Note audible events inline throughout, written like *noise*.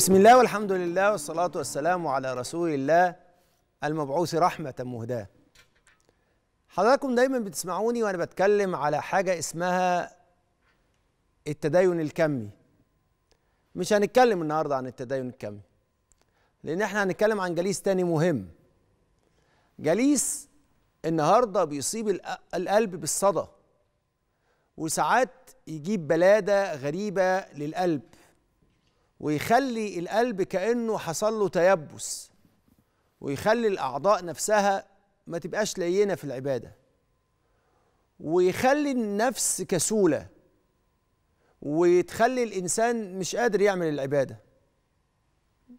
بسم الله والحمد لله والصلاة والسلام على رسول الله المبعوث رحمة مهداة حضراتكم دايما بتسمعوني وأنا بتكلم على حاجة اسمها التدين الكمي مش هنتكلم النهاردة عن التدين الكمي لأن احنا هنتكلم عن جليس تاني مهم جليس النهاردة بيصيب القلب بالصدى وساعات يجيب بلادة غريبة للقلب ويخلي القلب كانه حصل له تيبس ويخلي الاعضاء نفسها ما تبقاش لينه في العباده ويخلي النفس كسوله وتخلي الانسان مش قادر يعمل العباده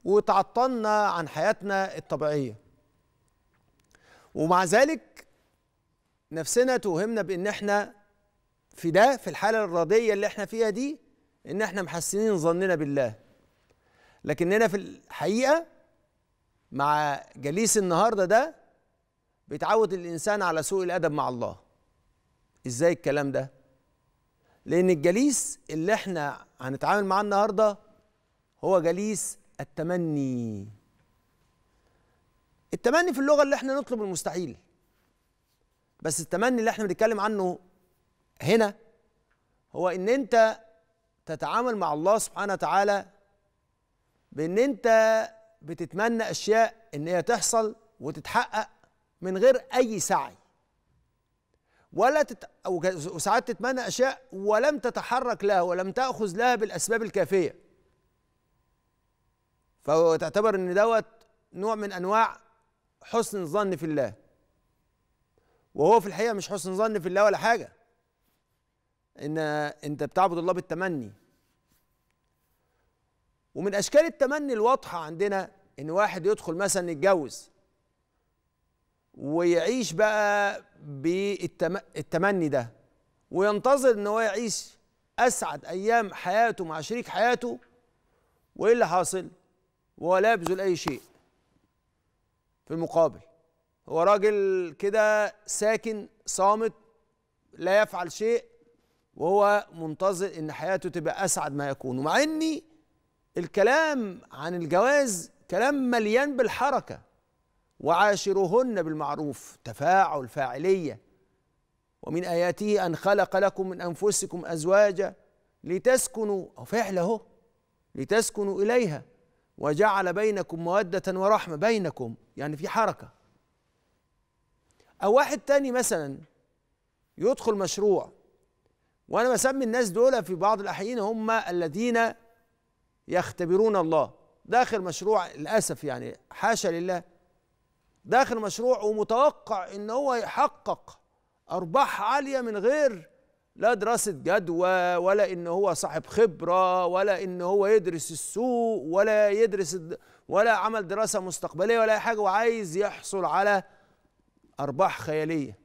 وتعطلنا عن حياتنا الطبيعيه ومع ذلك نفسنا توهمنا بان احنا في ده في الحاله الراضيه اللي احنا فيها دي ان احنا محسنين ظننا بالله لكننا في الحقيقه مع جليس النهارده ده بيتعود الانسان على سوء الادب مع الله ازاي الكلام ده لان الجليس اللي احنا هنتعامل معاه النهارده هو جليس التمني التمني في اللغه اللي احنا نطلب المستحيل بس التمني اللي احنا بنتكلم عنه هنا هو ان انت تتعامل مع الله سبحانه وتعالى بان انت بتتمنى اشياء ان هي تحصل وتتحقق من غير اي سعي ولا تت... أو ساعات تتمنى اشياء ولم تتحرك لها ولم تاخذ لها بالاسباب الكافيه فتعتبر ان دوت نوع من انواع حسن الظن في الله وهو في الحقيقه مش حسن ظن في الله ولا حاجه ان انت بتعبد الله بالتمني ومن اشكال التمني الواضحه عندنا ان واحد يدخل مثلا يتجوز ويعيش بقى بالتمني ده وينتظر ان هو يعيش اسعد ايام حياته مع شريك حياته وايه اللي حاصل؟ وهو لا يبذل اي شيء في المقابل هو راجل كده ساكن صامت لا يفعل شيء وهو منتظر ان حياته تبقى اسعد ما يكون ومع اني الكلام عن الجواز كلام مليان بالحركة وعاشروهن بالمعروف تفاعل فاعلية ومن آياته أن خلق لكم من أنفسكم أزواجا لتسكنوا أو فعل أهو لتسكنوا إليها وجعل بينكم مودة ورحمة بينكم يعني في حركة أو واحد تاني مثلا يدخل مشروع وأنا بسمي الناس دول في بعض الأحيان هم الذين يختبرون الله داخل مشروع للاسف يعني حاشا لله داخل مشروع ومتوقع ان هو يحقق ارباح عاليه من غير لا دراسه جدوى ولا ان هو صاحب خبره ولا ان هو يدرس السوق ولا يدرس ولا عمل دراسه مستقبليه ولا اي حاجه وعايز يحصل على ارباح خياليه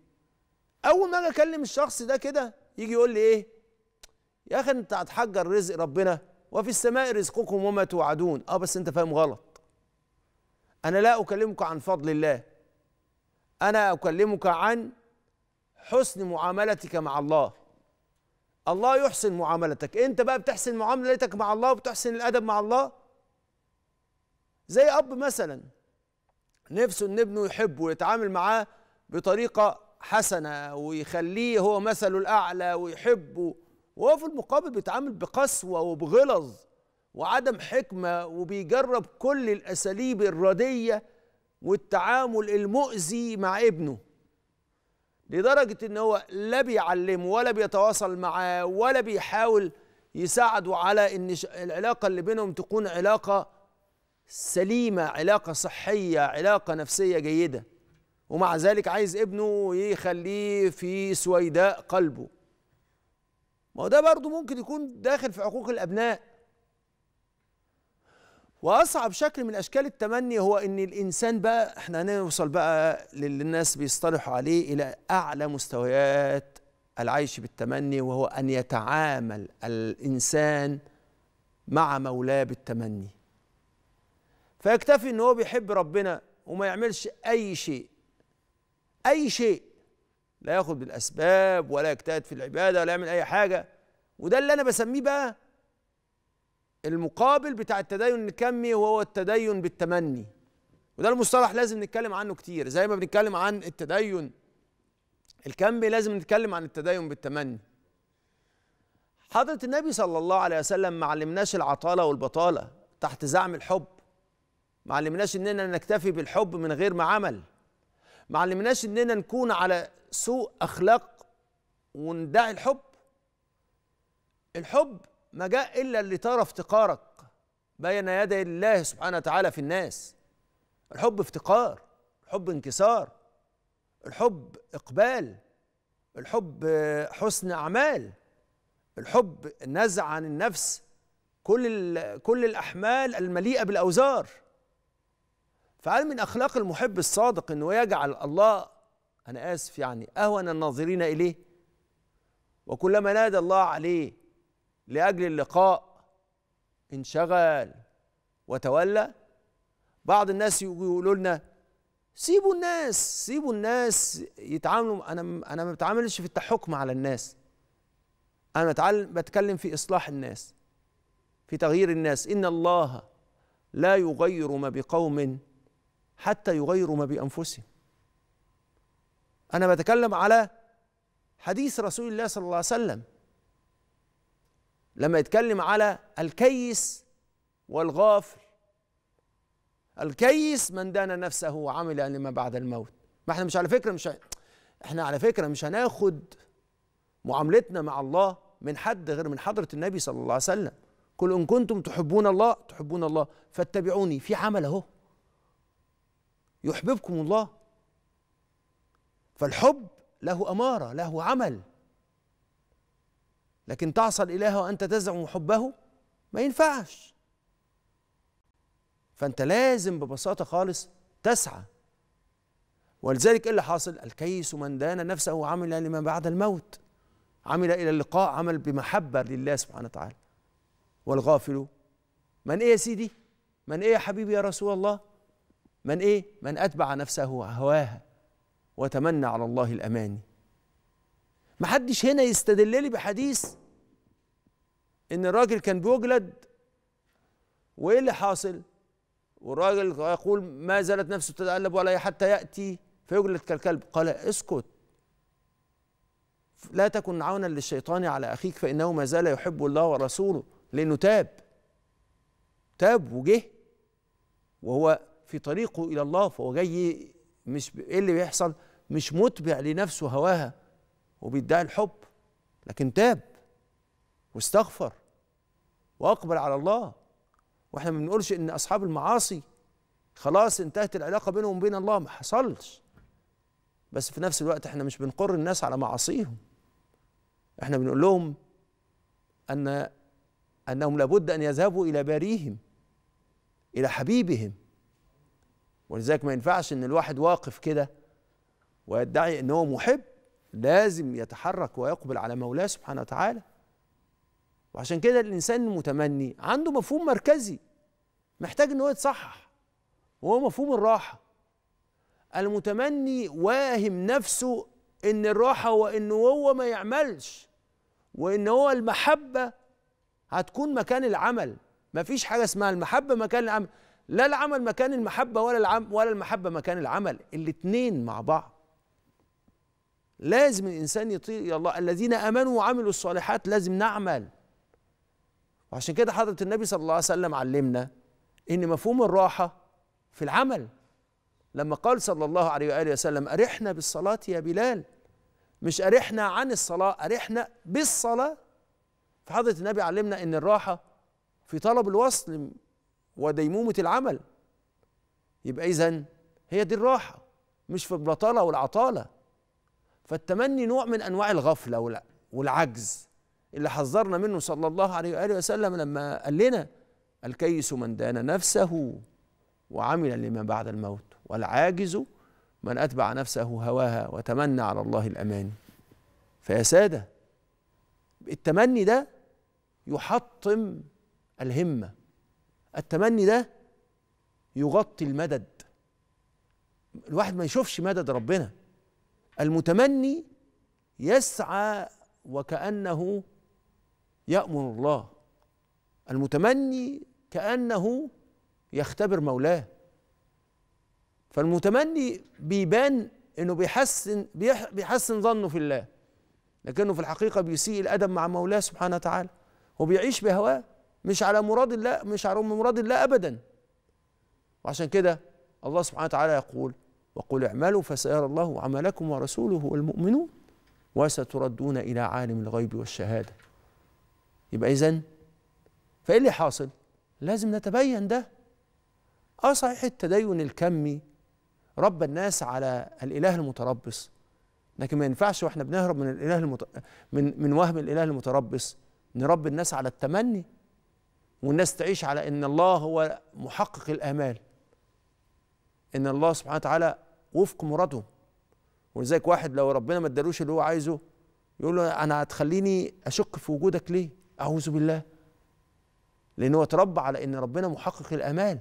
اول ما اجي اكلم الشخص ده كده يجي يقول لي ايه يا اخي انت هتحجر رزق ربنا وفي السماء رزقكم وما توعدون اه بس انت فاهم غلط انا لا اكلمك عن فضل الله انا اكلمك عن حسن معاملتك مع الله الله يحسن معاملتك انت بقى بتحسن معاملتك مع الله وبتحسن الادب مع الله زي اب مثلا نفسه ان ابنه يحبه ويتعامل معاه بطريقه حسنه ويخليه هو مثله الاعلى ويحبه وهو في المقابل بيتعامل بقسوة وبغلظ وعدم حكمة وبيجرب كل الأساليب الردية والتعامل المؤذي مع ابنه لدرجة إن هو لا بيعلمه ولا بيتواصل معاه ولا بيحاول يساعده على إن العلاقة اللي بينهم تكون علاقة سليمة علاقة صحية علاقة نفسية جيدة ومع ذلك عايز ابنه يخليه في سويداء قلبه ما هو ده برضه ممكن يكون داخل في حقوق الابناء واصعب شكل من اشكال التمني هو ان الانسان بقى احنا هنوصل بقى للي الناس بيصطلحوا عليه الى اعلى مستويات العيش بالتمني وهو ان يتعامل الانسان مع مولاه بالتمني فيكتفي ان هو بيحب ربنا وما يعملش اي شيء اي شيء لا ياخد بالاسباب ولا يجتهد في العباده ولا يعمل اي حاجه وده اللي انا بسميه بقى المقابل بتاع التدين الكمي وهو التدين بالتمني وده المصطلح لازم نتكلم عنه كتير زي ما بنتكلم عن التدين الكمي لازم نتكلم عن التدين بالتمني حضرة النبي صلى الله عليه وسلم ما علمناش العطالة والبطالة تحت زعم الحب ما علمناش اننا نكتفي بالحب من غير ما عمل ما علمناش اننا نكون على سوء اخلاق وندعي الحب الحب ما جاء الا لترى افتقارك بين يدي الله سبحانه وتعالى في الناس الحب افتقار الحب انكسار الحب اقبال الحب حسن اعمال الحب نزع عن النفس كل كل الاحمال المليئه بالاوزار فهل من اخلاق المحب الصادق انه يجعل الله انا اسف يعني اهون الناظرين اليه وكلما نادى الله عليه لاجل اللقاء انشغل وتولى بعض الناس يقولوا لنا سيبوا الناس سيبوا الناس يتعاملوا انا انا ما بتعاملش في التحكم على الناس انا بتكلم في اصلاح الناس في تغيير الناس ان الله لا يغير ما بقوم حتى يغيروا ما بانفسهم انا بتكلم على حديث رسول الله صلى الله عليه وسلم لما يتكلم على الكيس والغافل الكيس من دان نفسه وعمل لما بعد الموت ما احنا مش على فكره مش احنا على فكره مش هناخد معاملتنا مع الله من حد غير من حضره النبي صلى الله عليه وسلم قل ان كنتم تحبون الله تحبون الله فاتبعوني في عمل اهو يحببكم الله فالحب له اماره له عمل لكن تعصى الاله وانت تزعم حبه ما ينفعش فانت لازم ببساطه خالص تسعى ولذلك ايه اللي حاصل الكيس من دان نفسه وعمل لما بعد الموت عمل الى اللقاء عمل بمحبه لله سبحانه وتعالى والغافل من ايه يا سيدي من ايه يا حبيبي يا رسول الله من ايه من اتبع نفسه هواها وتمنى على الله الاماني محدش هنا يستدل لي بحديث ان الراجل كان بيجلد وايه اللي حاصل والراجل يقول ما زالت نفسه تتقلب ولا حتى ياتي فيجلد كالكلب قال اسكت لا تكن عونا للشيطان على اخيك فانه ما زال يحب الله ورسوله لانه تاب تاب وجه وهو في طريقه الى الله فهو جاي مش ايه اللي بيحصل مش متبع لنفسه هواها وبيدعي الحب لكن تاب واستغفر واقبل على الله واحنا ما بنقولش ان اصحاب المعاصي خلاص انتهت العلاقه بينهم وبين الله ما حصلش بس في نفس الوقت احنا مش بنقر الناس على معاصيهم احنا بنقول لهم ان انهم لابد ان يذهبوا الى باريهم الى حبيبهم ولذلك ما ينفعش ان الواحد واقف كده ويدعي ان هو محب لازم يتحرك ويقبل على مولاه سبحانه وتعالى وعشان كده الانسان المتمني عنده مفهوم مركزي محتاج ان هو يتصحح وهو مفهوم الراحه المتمني واهم نفسه ان الراحه هو ان هو ما يعملش وان هو المحبه هتكون مكان العمل مفيش حاجه اسمها المحبه مكان العمل لا العمل مكان المحبة ولا العم ولا المحبة مكان العمل الاتنين مع بعض لازم الإنسان يطيع الله الذين آمنوا وعملوا الصالحات لازم نعمل وعشان كده حضرة النبي صلى الله عليه وسلم علمنا إن مفهوم الراحة في العمل لما قال صلى الله عليه وآله وسلم أرحنا بالصلاة يا بلال مش أرحنا عن الصلاة أرحنا بالصلاة فحضرة النبي علمنا إن الراحة في طلب الوصل وديمومة العمل يبقى إذا هي دي الراحة مش في البطالة والعطالة فالتمني نوع من أنواع الغفلة والعجز اللي حذرنا منه صلى الله عليه وآله وسلم لما قال لنا الكيس من دان نفسه وعمل لما بعد الموت والعاجز من أتبع نفسه هواها وتمنى على الله الأمان فيا سادة التمني ده يحطم الهمه التمني ده يغطي المدد الواحد ما يشوفش مدد ربنا المتمني يسعى وكأنه يأمر الله المتمني كأنه يختبر مولاه فالمتمني بيبان انه بيحسن بيحسن ظنه في الله لكنه في الحقيقه بيسيء الادب مع مولاه سبحانه وتعالى وبيعيش بهواه مش على مراد الله مش على مراد الله ابدا وعشان كده الله سبحانه وتعالى يقول وقل اعملوا فسيرى الله عملكم ورسوله والمؤمنون وستردون الى عالم الغيب والشهاده يبقى اذا فايه اللي حاصل لازم نتبين ده اه صحيح التدين الكمي ربى الناس على الاله المتربص لكن ما ينفعش واحنا بنهرب من الاله المت... من من وهم الاله المتربص نربي الناس على التمني والناس تعيش على ان الله هو محقق الامال ان الله سبحانه وتعالى وفق مراده ولذلك واحد لو ربنا ما ادالوش اللي هو عايزه يقول له انا هتخليني اشك في وجودك ليه اعوذ بالله لان هو اتربى على ان ربنا محقق الامال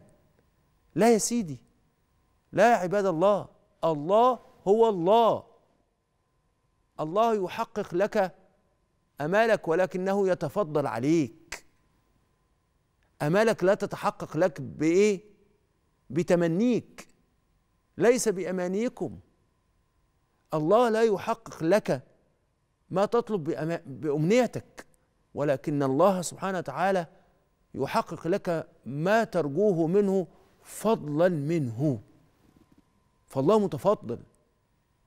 لا يا سيدي لا يا عباد الله الله هو الله الله يحقق لك امالك ولكنه يتفضل عليك امالك لا تتحقق لك بايه بتمنيك ليس بامانيكم الله لا يحقق لك ما تطلب بامنيتك ولكن الله سبحانه وتعالى يحقق لك ما ترجوه منه فضلا منه فالله متفضل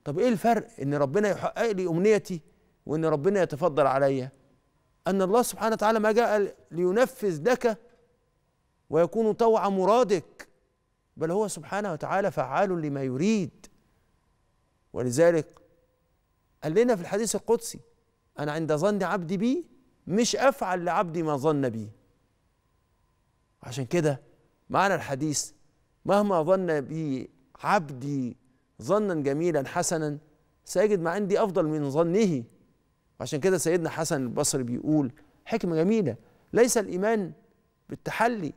طب ايه الفرق ان ربنا يحقق لي امنيتي وان ربنا يتفضل عليا ان الله سبحانه وتعالى ما جاء لينفذ لك ويكون طوع مرادك بل هو سبحانه وتعالى فعال لما يريد ولذلك قال لنا في الحديث القدسي انا عند ظن عبدي بي مش افعل لعبدي ما ظن بي عشان كده معنى الحديث مهما ظن بي عبدي ظنا جميلا حسنا سيجد ما عندي افضل من ظنه عشان كده سيدنا حسن البصري بيقول حكمه جميله ليس الايمان بالتحلي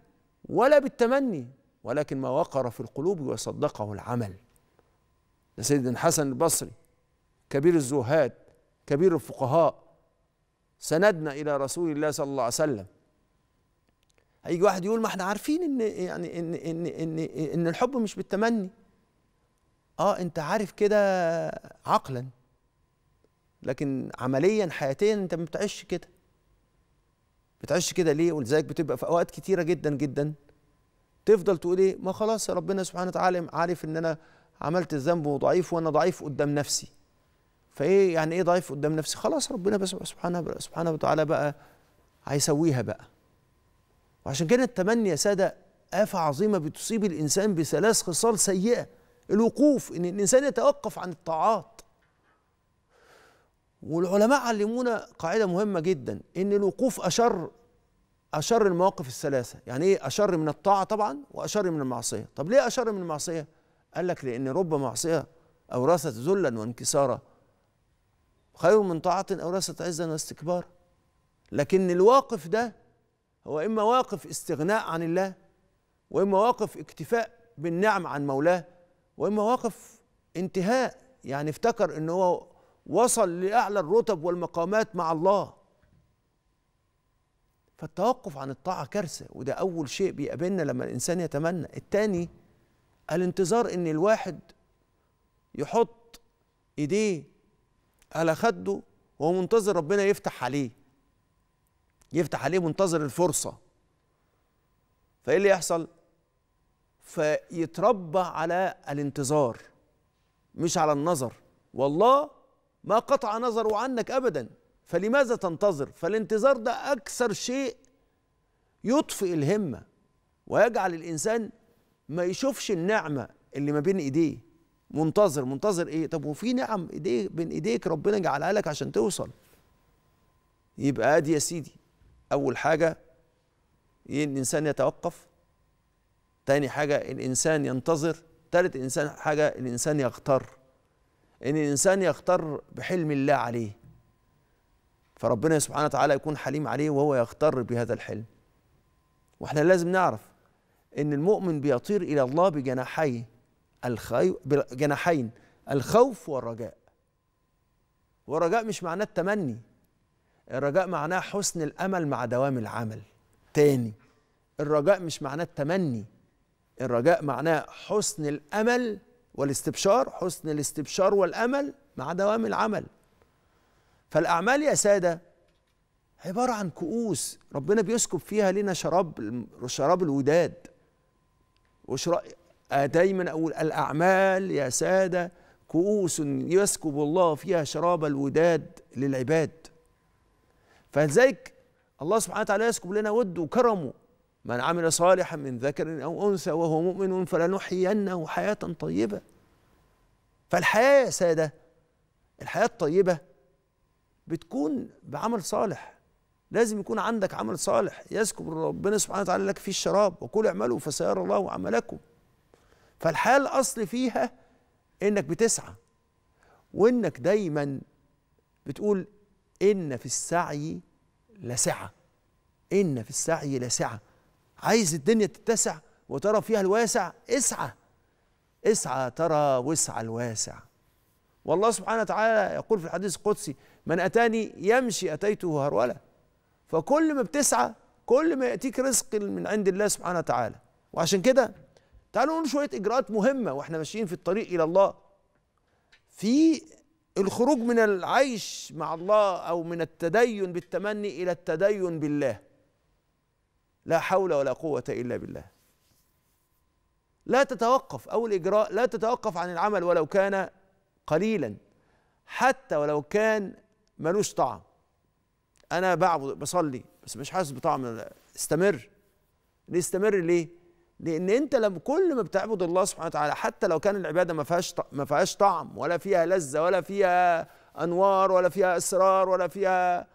ولا بالتمني ولكن ما وقر في القلوب وصدقه العمل ده سيدنا الحسن البصري كبير الزهاد كبير الفقهاء سندنا الى رسول الله صلى الله عليه وسلم هيجي واحد يقول ما احنا عارفين ان يعني ان ان ان ان الحب مش بالتمني اه انت عارف كده عقلا لكن عمليا حياتيا انت ما بتعيش كده بتعيش كده ليه ولذلك بتبقى في اوقات كتيره جدا جدا تفضل تقول ايه ما خلاص يا ربنا سبحانه وتعالى عارف ان انا عملت الذنب وضعيف وانا ضعيف قدام نفسي فايه يعني ايه ضعيف قدام نفسي خلاص ربنا بس سبحانه سبحانه وتعالى بقى هيسويها بقى وعشان كده التمني يا ساده آفة عظيمة بتصيب الإنسان بثلاث خصال سيئة الوقوف إن الإنسان يتوقف عن الطاعات والعلماء علمونا قاعده مهمه جدا ان الوقوف اشر اشر المواقف الثلاثه يعني ايه اشر من الطاعه طبعا واشر من المعصيه طب ليه اشر من المعصيه قال لك لان رب معصيه اورثت ذلا وانكسارا خير من طاعه اورثت عزا واستكبارا لكن الواقف ده هو اما واقف استغناء عن الله واما واقف اكتفاء بالنعم عن مولاه واما واقف انتهاء يعني افتكر ان هو وصل لأعلى الرتب والمقامات مع الله فالتوقف عن الطاعة كارثة وده أول شيء بيقابلنا لما الإنسان يتمنى التاني الانتظار إن الواحد يحط إيديه على خده وهو منتظر ربنا يفتح عليه يفتح عليه منتظر الفرصة فإيه اللي يحصل؟ فيتربى على الانتظار مش على النظر والله ما قطع نظره عنك ابدا فلماذا تنتظر فالانتظار ده اكثر شيء يطفئ الهمه ويجعل الانسان ما يشوفش النعمه اللي ما بين ايديه منتظر منتظر ايه طب وفي نعم ايديه بين ايديك ربنا جعلها لك عشان توصل يبقى ادي يا سيدي اول حاجه الانسان يتوقف تاني حاجه الانسان ينتظر تالت انسان حاجه الانسان يغتر ان الانسان يختار بحلم الله عليه فربنا سبحانه وتعالى يكون حليم عليه وهو يختار بهذا الحلم واحنا لازم نعرف ان المؤمن بيطير الى الله بجناحي الخي... جناحين الخوف والرجاء والرجاء مش معناه التمني الرجاء معناه حسن الامل مع دوام العمل تاني الرجاء مش معناه التمني الرجاء معناه حسن الامل والاستبشار حسن الاستبشار والامل مع دوام العمل فالاعمال يا ساده عباره عن كؤوس ربنا بيسكب فيها لنا شراب شراب الوداد وشراب دايما اقول الاعمال يا ساده كؤوس يسكب الله فيها شراب الوداد للعباد فلذلك الله سبحانه وتعالى يسكب لنا وده وكرمه من عمل صالحا من ذكر أو أنثى وهو مؤمن فلنحيينه حياة طيبة فالحياة يا سادة الحياة الطيبة بتكون بعمل صالح لازم يكون عندك عمل صالح يذكر ربنا سبحانه وتعالى لك فيه الشراب وكل اعملوا فسيرى الله عملكم فالحياة الأصل فيها إنك بتسعى وإنك دايما بتقول إن في السعي لسعة إن في السعي لسعة عايز الدنيا تتسع وترى فيها الواسع اسعى اسعى ترى وسع الواسع والله سبحانه وتعالى يقول في الحديث القدسي من أتاني يمشي أتيته هرولة فكل ما بتسعى كل ما يأتيك رزق من عند الله سبحانه وتعالى وعشان كده تعالوا نقول شوية إجراءات مهمة وإحنا ماشيين في الطريق إلى الله في الخروج من العيش مع الله أو من التدين بالتمني إلى التدين بالله لا حول ولا قوة إلا بالله لا تتوقف أول إجراء لا تتوقف عن العمل ولو كان قليلا حتى ولو كان ملوش طعم أنا بعبد بصلي بس مش حاسس بطعم استمر نستمر ليه؟ لأن أنت لما كل ما بتعبد الله سبحانه وتعالى حتى لو كان العبادة ما فيهاش ما فيهاش طعم ولا فيها لذة ولا فيها أنوار ولا فيها إسرار ولا فيها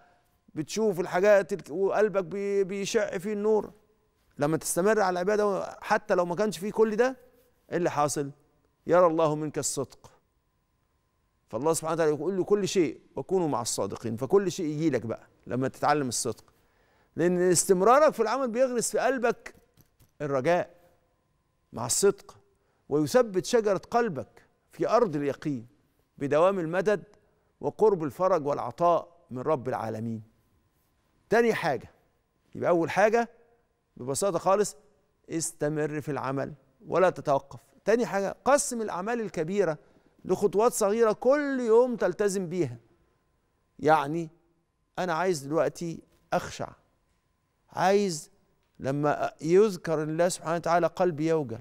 بتشوف الحاجات وقلبك بيشع فيه النور لما تستمر على العباده حتى لو ما كانش فيه كل ده ايه اللي حاصل؟ يرى الله منك الصدق فالله سبحانه وتعالى يقول له كل شيء وكونوا مع الصادقين فكل شيء يجي لك بقى لما تتعلم الصدق لان استمرارك في العمل بيغرس في قلبك الرجاء مع الصدق ويثبت شجره قلبك في ارض اليقين بدوام المدد وقرب الفرج والعطاء من رب العالمين تاني حاجة يبقى أول حاجة ببساطة خالص استمر في العمل ولا تتوقف تاني حاجة قسم الأعمال الكبيرة لخطوات صغيرة كل يوم تلتزم بيها يعني أنا عايز دلوقتي أخشع عايز لما يذكر الله سبحانه وتعالى قلبي يوجل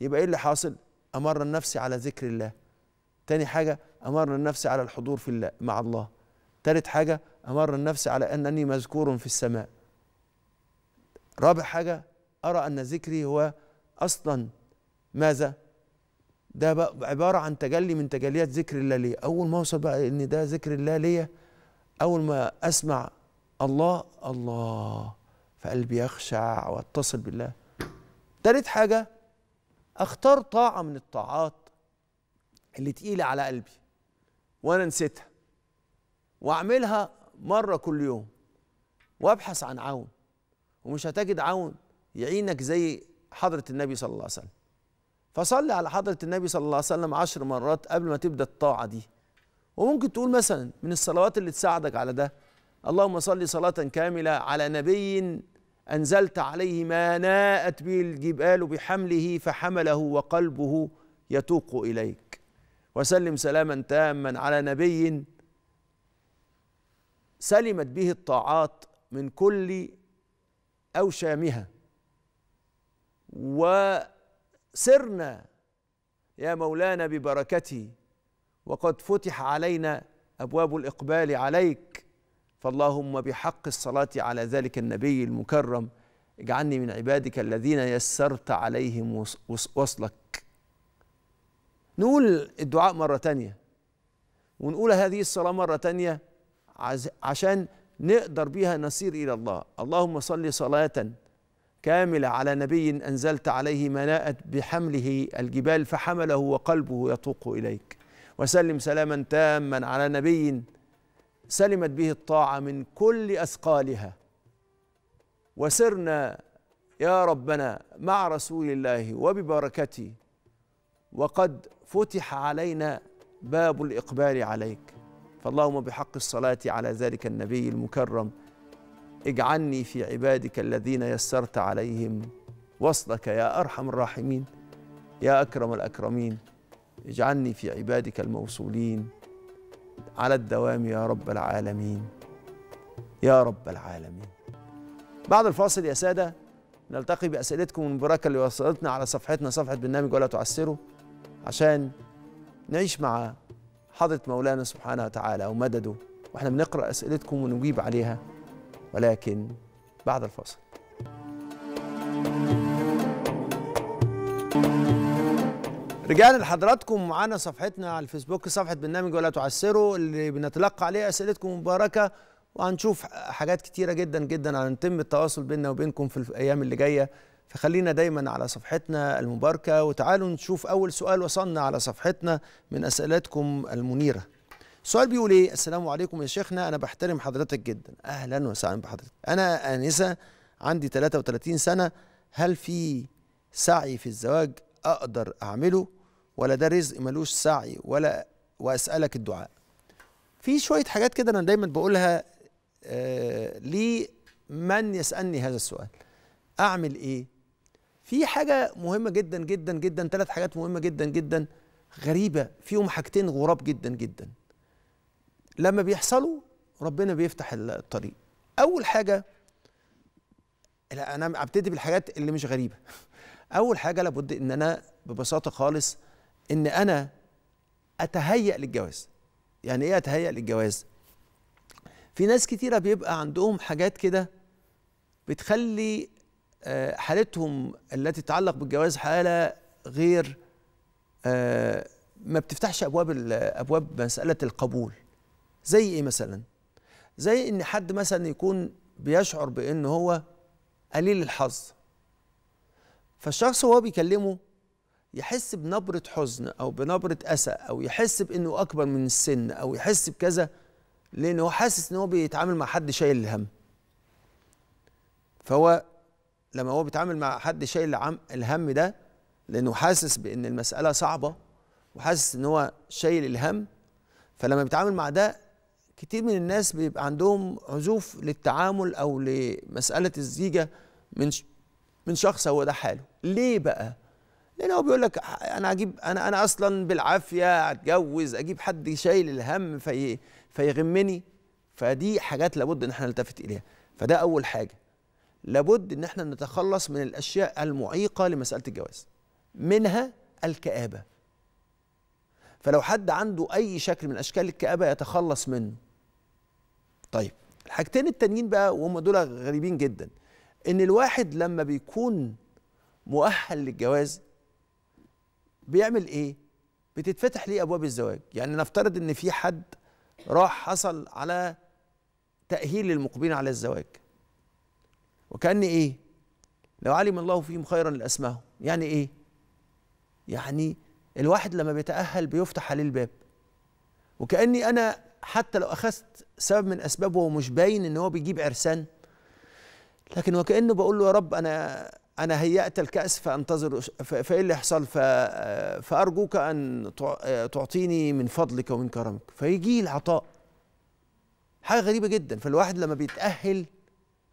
يبقى ايه اللي حاصل امرن نفسي على ذكر الله تاني حاجه امرن نفسي على الحضور في الله مع الله تالت حاجه أمر النفس على أنني مذكور في السماء رابع حاجة أرى أن ذكري هو أصلا ماذا ده بقى عبارة عن تجلي من تجليات ذكر الله لي أول ما أوصل بقى إن ده ذكر الله لي أول ما أسمع الله الله فقلبي يخشع واتصل بالله تالت حاجة أختار طاعة من الطاعات اللي تقيلة على قلبي وأنا نسيتها وأعملها مرة كل يوم وابحث عن عون ومش هتجد عون يعينك زي حضرة النبي صلى الله عليه وسلم فصلي على حضرة النبي صلى الله عليه وسلم عشر مرات قبل ما تبدأ الطاعة دي وممكن تقول مثلا من الصلوات اللي تساعدك على ده اللهم صلي صلاة كاملة على نبي أنزلت عليه ما ناءت به الجبال بحمله فحمله وقلبه يتوق إليك وسلم سلاما تاما على نبي سلمت به الطاعات من كل اوشامها وسرنا يا مولانا ببركته وقد فتح علينا ابواب الاقبال عليك فاللهم بحق الصلاه على ذلك النبي المكرم اجعلني من عبادك الذين يسرت عليهم وصلك نقول الدعاء مره تانيه ونقول هذه الصلاه مره تانيه عشان نقدر بها نصير الى الله اللهم صل صلاه كامله على نبي انزلت عليه مناءت بحمله الجبال فحمله وقلبه يطوق اليك وسلم سلاما تاما على نبي سلمت به الطاعه من كل اثقالها وسرنا يا ربنا مع رسول الله وببركته وقد فتح علينا باب الاقبال عليك فاللهم بحق الصلاة على ذلك النبي المكرم اجعلني في عبادك الذين يسرت عليهم وصلك يا أرحم الراحمين يا أكرم الأكرمين اجعلني في عبادك الموصولين على الدوام يا رب العالمين يا رب العالمين بعد الفاصل يا سادة نلتقي بأسئلتكم المباركة اللي وصلتنا على صفحتنا صفحة برنامج ولا تعسره عشان نعيش مع حضرة مولانا سبحانه وتعالى ومدده واحنا بنقرأ أسئلتكم ونجيب عليها ولكن بعد الفاصل رجعنا لحضراتكم معانا صفحتنا على الفيسبوك صفحة برنامج ولا تعسروا اللي بنتلقى عليها أسئلتكم مباركة وهنشوف حاجات كتيرة جدا جدا هنتم التواصل بيننا وبينكم في الأيام اللي جاية فخلينا دايما على صفحتنا المباركة وتعالوا نشوف أول سؤال وصلنا على صفحتنا من أسئلتكم المنيرة السؤال بيقول إيه السلام عليكم يا شيخنا أنا بحترم حضرتك جدا أهلا وسهلا بحضرتك أنا آنسة عندي 33 سنة هل في سعي في الزواج أقدر أعمله ولا ده رزق ملوش سعي ولا وأسألك الدعاء في شوية حاجات كده أنا دايما بقولها آه لمن يسألني هذا السؤال أعمل إيه في حاجه مهمه جدا جدا جدا ثلاث حاجات مهمه جدا جدا غريبه فيهم حاجتين غراب جدا جدا لما بيحصلوا ربنا بيفتح الطريق اول حاجه لا انا ابتدي بالحاجات اللي مش غريبه *laughs* اول حاجه لابد ان انا ببساطه خالص ان انا اتهيأ للجواز يعني ايه اتهيأ للجواز في ناس كتيره بيبقى عندهم حاجات كده بتخلي آه، حالتهم التي تتعلق بالجواز حاله غير آه، ما بتفتحش ابواب ابواب مساله القبول زي ايه مثلا زي ان حد مثلا يكون بيشعر بان هو قليل الحظ فالشخص وهو بيكلمه يحس بنبرة حزن أو بنبرة أسى أو يحس بأنه أكبر من السن أو يحس بكذا لأنه هو حاسس أنه هو بيتعامل مع حد شايل الهم فهو لما هو بيتعامل مع حد شايل الهم ده لانه حاسس بان المساله صعبه وحاسس ان هو شايل الهم فلما بيتعامل مع ده كتير من الناس بيبقى عندهم عزوف للتعامل او لمساله الزيجه من من شخص هو ده حاله ليه بقى لان هو بيقول لك انا اجيب انا انا اصلا بالعافيه اتجوز اجيب حد شايل الهم في فيغمني فدي حاجات لابد ان احنا نلتفت اليها فده اول حاجه لابد ان احنا نتخلص من الاشياء المعيقه لمساله الجواز منها الكابه فلو حد عنده اي شكل من اشكال الكابه يتخلص منه طيب الحاجتين التانيين بقى وهم دول غريبين جدا ان الواحد لما بيكون مؤهل للجواز بيعمل ايه بتتفتح ليه ابواب الزواج يعني نفترض ان في حد راح حصل على تاهيل للمقبلين على الزواج وكأن إيه لو علم الله فيهم خيرا لأسماهم يعني إيه يعني الواحد لما بيتأهل بيفتح عليه الباب وكأني أنا حتى لو أخذت سبب من أسبابه ومش باين إن هو بيجيب عرسان لكن وكأنه بقول له يا رب أنا أنا هيأت الكأس فأنتظر فإيه اللي يحصل فأرجوك أن تعطيني من فضلك ومن كرمك فيجي العطاء حاجة غريبة جدا فالواحد لما بيتأهل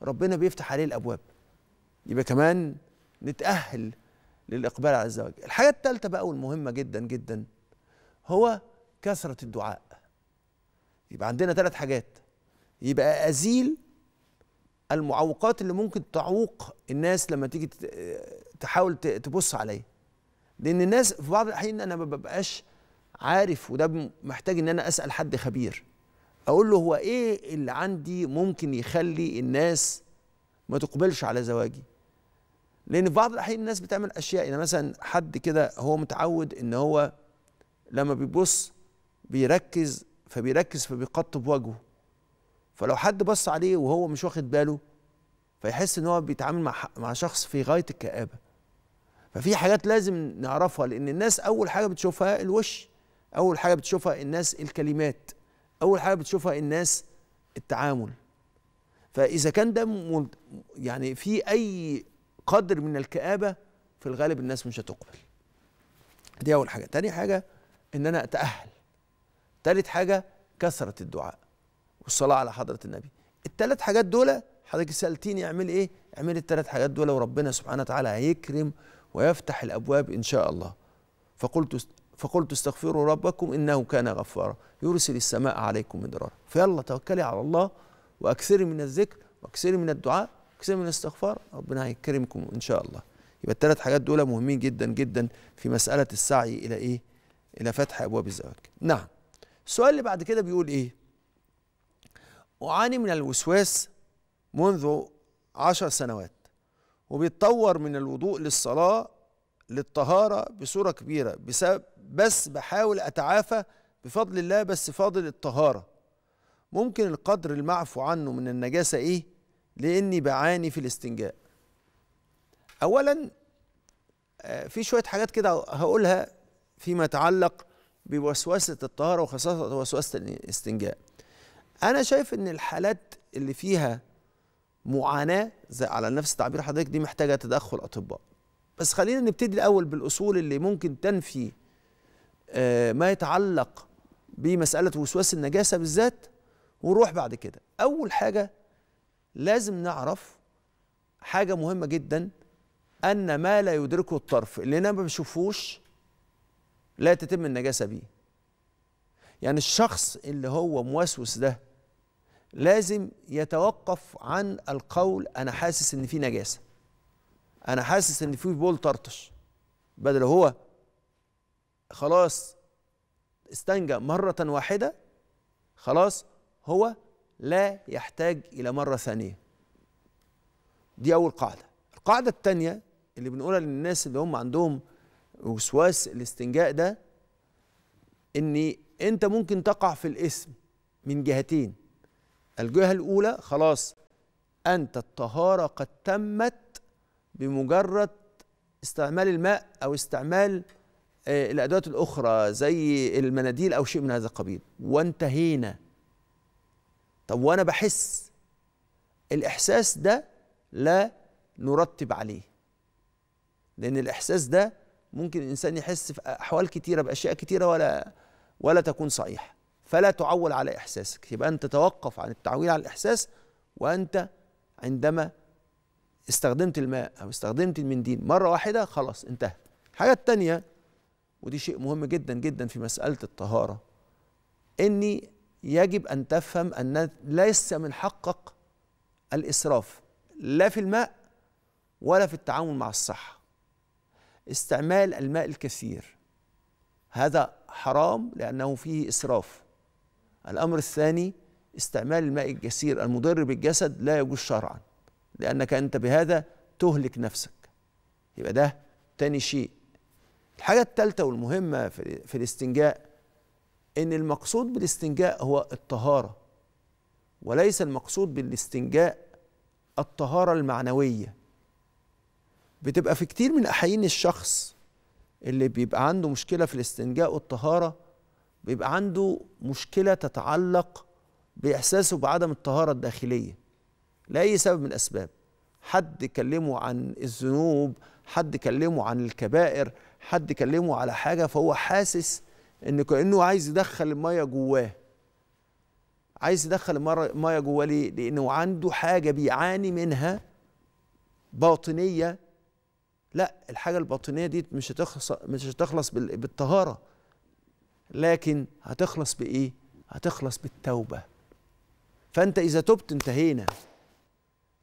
ربنا بيفتح عليه الابواب يبقى كمان نتاهل للاقبال على الزواج الحاجه الثالثه بقى والمهمه جدا جدا هو كثره الدعاء يبقى عندنا ثلاث حاجات يبقى ازيل المعوقات اللي ممكن تعوق الناس لما تيجي تحاول تبص عليا لان الناس في بعض الاحيان انا ما ببقاش عارف وده محتاج ان انا اسال حد خبير اقول له هو ايه اللي عندي ممكن يخلي الناس ما تقبلش على زواجي لان في بعض الاحيان الناس بتعمل اشياء يعني مثلا حد كده هو متعود ان هو لما بيبص بيركز فبيركز فبيقطب وجهه فلو حد بص عليه وهو مش واخد باله فيحس ان هو بيتعامل مع مع شخص في غايه الكآبه ففي حاجات لازم نعرفها لان الناس اول حاجه بتشوفها الوش اول حاجه بتشوفها الناس الكلمات اول حاجه بتشوفها الناس التعامل فاذا كان ده يعني في اي قدر من الكآبه في الغالب الناس مش هتقبل دي اول حاجه تاني حاجه ان انا اتاهل تالت حاجه كثره الدعاء والصلاه على حضره النبي التلات حاجات دول حضرتك سالتيني اعمل ايه اعمل التلات حاجات دول وربنا سبحانه وتعالى هيكرم ويفتح الابواب ان شاء الله فقلت فقلت استغفروا ربكم إنه كان غفارا يرسل السماء عليكم مدرارا فيلا توكلي على الله وأكثري من الذكر وأكثري من الدعاء وأكثري من الاستغفار ربنا هيكرمكم إن شاء الله يبقى الثلاث حاجات دول مهمين جدا جدا في مسألة السعي إلى إيه؟ إلى فتح أبواب الزواج نعم السؤال اللي بعد كده بيقول إيه؟ أعاني من الوسواس منذ عشر سنوات وبيتطور من الوضوء للصلاة للطهارة بصورة كبيرة بسبب بس بحاول أتعافى بفضل الله بس فاضل الطهارة ممكن القدر المعفو عنه من النجاسة إيه؟ لأني بعاني في الاستنجاء أولا آه، في شوية حاجات كده هقولها فيما يتعلق بوسوسة الطهارة وخاصة وسوسة الاستنجاء أنا شايف إن الحالات اللي فيها معاناة زي على نفس تعبير حضرتك دي محتاجة تدخل أطباء بس خلينا نبتدي الأول بالأصول اللي ممكن تنفي آه، ما يتعلق بمسألة وسواس النجاسة بالذات ونروح بعد كده أول حاجة لازم نعرف حاجة مهمة جدا أن ما لا يدركه الطرف اللي أنا ما بشوفوش لا تتم النجاسة بيه يعني الشخص اللي هو موسوس ده لازم يتوقف عن القول أنا حاسس إن في نجاسة انا حاسس ان في بول طرطش بدل هو خلاص استنجى مره واحده خلاص هو لا يحتاج الى مره ثانيه دي اول قاعده القاعده الثانيه اللي بنقولها للناس اللي هم عندهم وسواس الاستنجاء ده ان انت ممكن تقع في الاسم من جهتين الجهه الاولى خلاص انت الطهاره قد تمت بمجرد استعمال الماء او استعمال آه، الادوات الاخرى زي المناديل او شيء من هذا القبيل وانتهينا طب وانا بحس الاحساس ده لا نرتب عليه لان الاحساس ده ممكن الانسان يحس في احوال كتيره باشياء كتيره ولا ولا تكون صحيحه فلا تعول على احساسك يبقى انت توقف عن التعويل على الاحساس وانت عندما استخدمت الماء او استخدمت المنديل مره واحده خلاص انتهى الحاجه الثانيه ودي شيء مهم جدا جدا في مساله الطهاره اني يجب ان تفهم ان ليس من حقك الاسراف لا في الماء ولا في التعامل مع الصحه استعمال الماء الكثير هذا حرام لانه فيه اسراف الامر الثاني استعمال الماء الكثير المضر بالجسد لا يجوز شرعا لأنك أنت بهذا تهلك نفسك يبقى ده تاني شيء الحاجة الثالثة والمهمة في الاستنجاء إن المقصود بالاستنجاء هو الطهارة وليس المقصود بالاستنجاء الطهارة المعنوية بتبقى في كتير من أحيان الشخص اللي بيبقى عنده مشكلة في الاستنجاء والطهارة بيبقى عنده مشكلة تتعلق بإحساسه بعدم الطهارة الداخلية لأي سبب من الأسباب حد كلمه عن الذنوب حد كلمه عن الكبائر حد كلمه على حاجة فهو حاسس إن كأنه عايز يدخل المية جواه عايز يدخل المية جواه ليه؟ لأنه عنده حاجة بيعاني منها باطنية لا الحاجة الباطنية دي مش هتخلص مش هتخلص بالطهارة لكن هتخلص بإيه؟ هتخلص بالتوبة فأنت إذا تبت انتهينا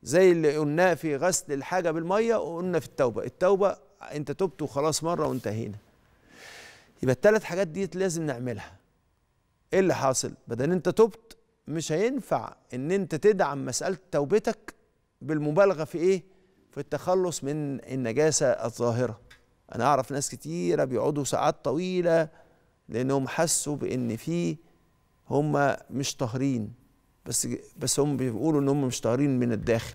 زي اللي قلناه في غسل الحاجه بالميه وقلنا في التوبه التوبه انت تبت وخلاص مره وانتهينا يبقى الثلاث حاجات دي لازم نعملها ايه اللي حاصل بدل انت تبت مش هينفع ان انت تدعم مساله توبتك بالمبالغه في ايه في التخلص من النجاسه الظاهره انا اعرف ناس كتيره بيقعدوا ساعات طويله لانهم حسوا بان في هم مش طاهرين بس بس هم بيقولوا ان هم مش طاهرين من الداخل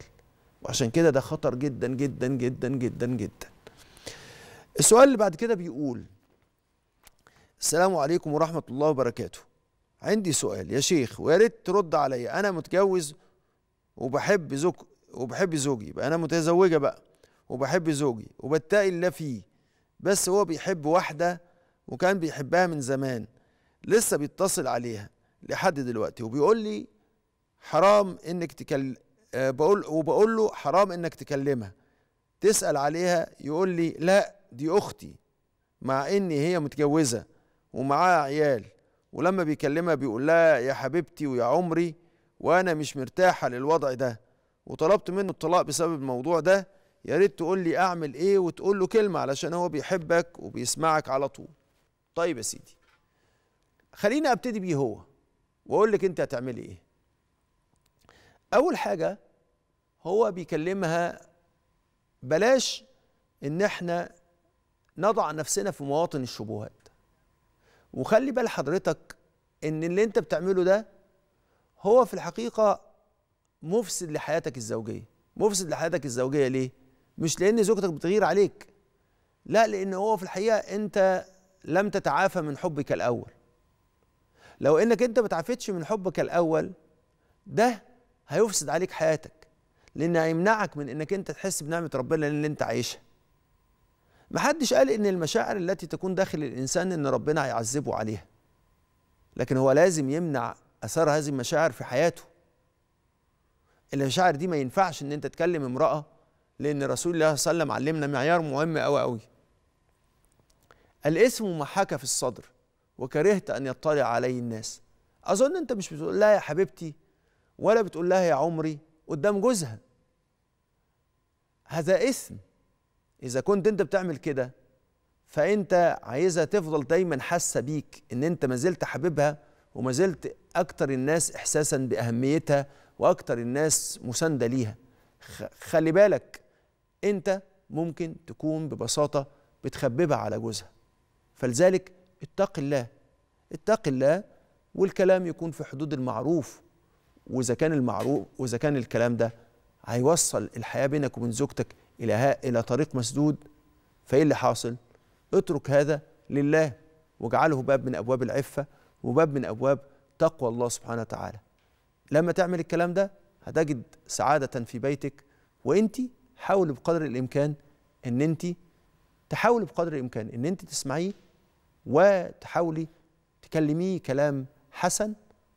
وعشان كده ده خطر جدا جدا جدا جدا جدا السؤال اللي بعد كده بيقول السلام عليكم ورحمة الله وبركاته عندي سؤال يا شيخ ويا ريت ترد عليا أنا متجوز وبحب زوج وبحب زوجي بقى أنا متزوجة بقى وبحب زوجي وبتقي الله فيه بس هو بيحب واحدة وكان بيحبها من زمان لسه بيتصل عليها لحد دلوقتي وبيقول لي حرام انك تكلم أه بقول وبقول له حرام انك تكلمها تسال عليها يقول لي لا دي اختي مع ان هي متجوزه ومعاها عيال ولما بيكلمها بيقول لها يا حبيبتي ويا عمري وانا مش مرتاحه للوضع ده وطلبت منه الطلاق بسبب الموضوع ده يا ريت تقول لي اعمل ايه وتقول له كلمه علشان هو بيحبك وبيسمعك على طول طيب يا سيدي خليني ابتدي بيه هو واقول لك انت هتعملي ايه اول حاجه هو بيكلمها بلاش ان احنا نضع نفسنا في مواطن الشبهات وخلي بال حضرتك ان اللي انت بتعمله ده هو في الحقيقه مفسد لحياتك الزوجيه مفسد لحياتك الزوجيه ليه مش لان زوجتك بتغير عليك لا لان هو في الحقيقه انت لم تتعافى من حبك الاول لو انك انت ما من حبك الاول ده هيفسد عليك حياتك لان هيمنعك من انك انت تحس بنعمه ربنا اللي انت عايشها محدش قال ان المشاعر التي تكون داخل الانسان ان ربنا هيعذبه عليها لكن هو لازم يمنع اثار هذه المشاعر في حياته المشاعر دي ما ينفعش ان انت تكلم امراه لان رسول الله صلى الله عليه وسلم علمنا معيار مهم قوي قوي الاسم حكى في الصدر وكرهت ان يطلع عليه الناس اظن انت مش بتقول لا يا حبيبتي ولا بتقول لها يا عمري قدام جوزها هذا إثم إذا كنت أنت بتعمل كده فأنت عايزها تفضل دايما حاسة بيك إن أنت ما زلت حبيبها وما زلت أكتر الناس إحساسا بأهميتها وأكتر الناس مساندة ليها خلي بالك أنت ممكن تكون ببساطة بتخببها على جوزها فلذلك اتق الله اتق الله والكلام يكون في حدود المعروف واذا كان المعروف واذا كان الكلام ده هيوصل الحياه بينك وبين زوجتك الى الى طريق مسدود فايه اللي حاصل؟ اترك هذا لله واجعله باب من ابواب العفه وباب من ابواب تقوى الله سبحانه وتعالى. لما تعمل الكلام ده هتجد سعاده في بيتك وانت حاولي بقدر الامكان ان انت تحاولي بقدر الامكان ان انت تسمعيه وتحاولي تكلميه كلام حسن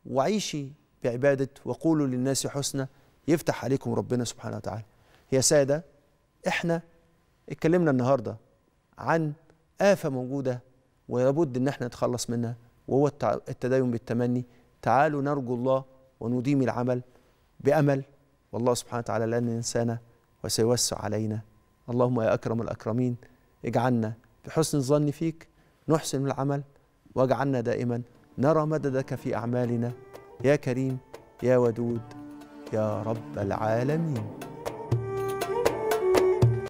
وعيشي بعبادة وقولوا للناس حسنى يفتح عليكم ربنا سبحانه وتعالى يا سادة احنا اتكلمنا النهاردة عن آفة موجودة ولابد ان احنا نتخلص منها وهو التدين بالتمني تعالوا نرجو الله ونديم العمل بأمل والله سبحانه وتعالى لن ينسانا وسيوسع علينا اللهم يا أكرم الأكرمين اجعلنا بحسن الظن فيك نحسن العمل واجعلنا دائما نرى مددك في أعمالنا يا كريم يا ودود يا رب العالمين